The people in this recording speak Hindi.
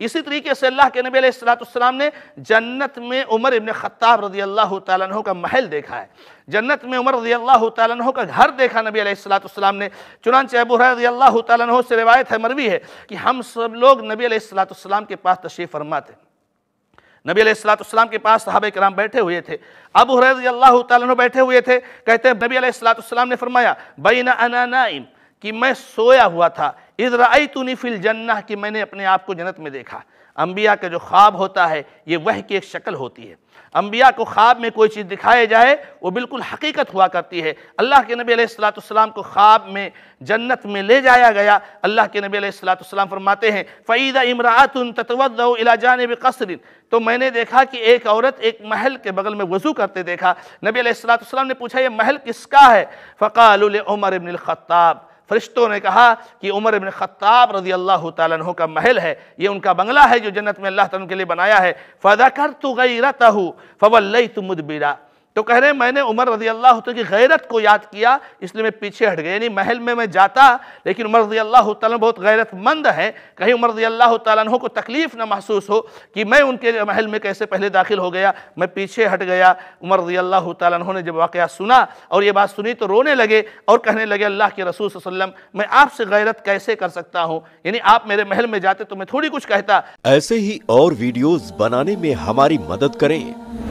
इसी तरीके से अल्लाह के नबी सलाम ने जन्नत में उमर इबन ख़त्ताब रजी अल्लाह तह का महल देखा है जन्नत में उमर रजी अल्लाह तु का घर देखा नबी सलाम ने चुनाच अबू रजी अल्लाह तह से रवायत है मरवी है कि हम सब लोग नबी सलाम के पास तशरीफ़ फरमा थे नबी अलैहिस्सलाम के पास साहब कराम बैठे हुए थे अब रजी अल्लाह तु बैठे हुए थे कहते हैं नबी अलैहिस्सलाम ने फरमाया बैना अना नाइम कि मैं सोया हुआ था इजराई तुनी फिल जन्ना कि मैंने अपने आप को जन्नत में देखा अम्बिया का जो ख्वाब होता है ये वह की एक शक्ल होती है अम्बिया को ख्वाब में कोई चीज़ दिखाई जाए वो बिल्कुल हकीकत हुआ करती है अल्लाह के नबी अलैहिस्सलाम को ख्वाब में जन्नत में ले जाया गया अल्लाह के नबी अलैहिस्सलाम फरमाते हैं फ़ैदा इमरातन ततवदा जानब कसरिन तो मैंने देखा कि एक औरत एक महल के बगल में वजू करते देखा नबी सलाम ने पूछा ये महल किसका है फ़काल उमर इबन ख़त्ताब फरिश्तों ने कहा कि उमर इबन ख़त्ताब रजी अल्लाह तु का महल है ये उनका बंगला है जो जन्नत में अल्लाह तन के लिए बनाया है फ़दा कर तो गई हूँ फवल्लई मुदबिरा तो कह रहे हैं मैंने उमर रजी अल्लाह की गैरत को याद किया इसलिए मैं पीछे हट गया यानी महल में मैं जाता लेकिन उमर रजी अल्लाह बहुत गैरतमंद है कहीं उमर रजी अल्लाह तु को तकलीफ़ ना महसूस हो कि मैं उनके महल में कैसे पहले दाखिल हो गया मैं पीछे हट गया उमर रजी अल्लाह तु ने जब वाक़ सुना और ये बात सुनी तो रोने लगे और कहने लगे अल्लाह के रसूल वसलम मैं आपसे गैरत कैसे कर सकता हूँ यानी आप मेरे महल में जाते तो मैं थोड़ी कुछ कहता ऐसे ही और वीडियोज़ बनाने में हमारी मदद करें